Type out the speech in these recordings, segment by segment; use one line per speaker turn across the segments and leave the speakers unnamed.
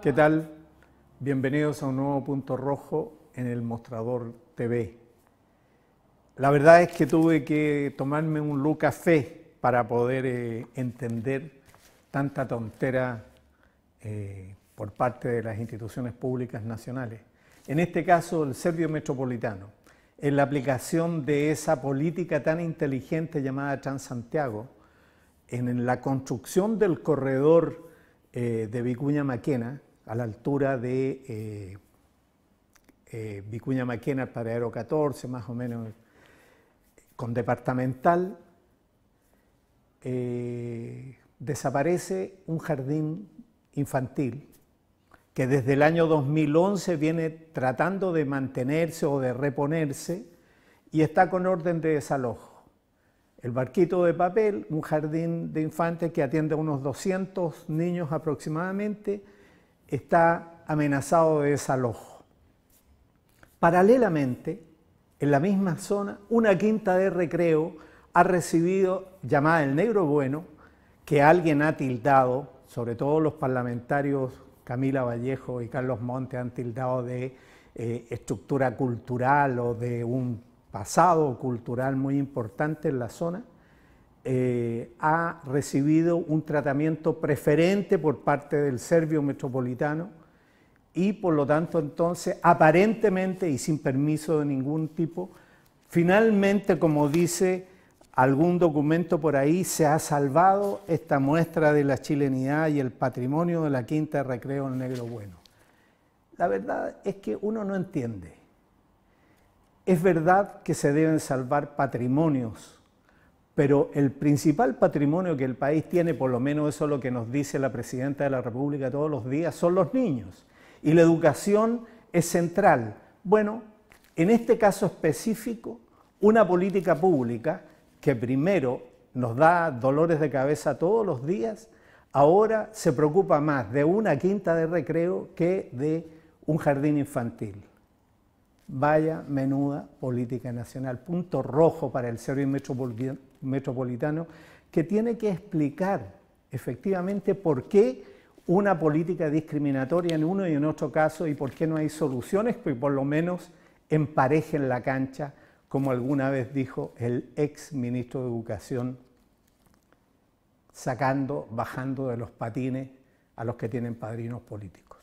¿Qué tal? Bienvenidos a un nuevo punto rojo en el Mostrador TV. La verdad es que tuve que tomarme un look fe para poder eh, entender tanta tontera eh, por parte de las instituciones públicas nacionales. En este caso, el Servio Metropolitano, en la aplicación de esa política tan inteligente llamada Transantiago, en la construcción del corredor eh, de Vicuña Maquena, a la altura de eh, eh, Vicuña Maquena, para paradero 14, más o menos, con departamental, eh, desaparece un jardín infantil que desde el año 2011 viene tratando de mantenerse o de reponerse y está con orden de desalojo. El barquito de papel, un jardín de infantes que atiende a unos 200 niños aproximadamente, está amenazado de desalojo. Paralelamente, en la misma zona, una quinta de recreo ha recibido llamada El Negro Bueno, que alguien ha tildado, sobre todo los parlamentarios Camila Vallejo y Carlos Monte han tildado de eh, estructura cultural o de un pasado cultural muy importante en la zona, eh, ha recibido un tratamiento preferente por parte del serbio metropolitano y por lo tanto entonces aparentemente y sin permiso de ningún tipo, finalmente como dice algún documento por ahí, se ha salvado esta muestra de la chilenidad y el patrimonio de la quinta recreo en negro bueno. La verdad es que uno no entiende. Es verdad que se deben salvar patrimonios pero el principal patrimonio que el país tiene, por lo menos eso es lo que nos dice la Presidenta de la República todos los días, son los niños. Y la educación es central. Bueno, en este caso específico, una política pública que primero nos da dolores de cabeza todos los días, ahora se preocupa más de una quinta de recreo que de un jardín infantil. Vaya menuda política nacional, punto rojo para el Servicio Metropolitano, que tiene que explicar efectivamente por qué una política discriminatoria en uno y en otro caso y por qué no hay soluciones que por lo menos emparejen la cancha, como alguna vez dijo el ex ministro de Educación, sacando, bajando de los patines a los que tienen padrinos políticos.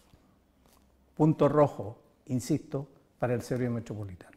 Punto rojo, insisto, para el Servicio Metropolitano.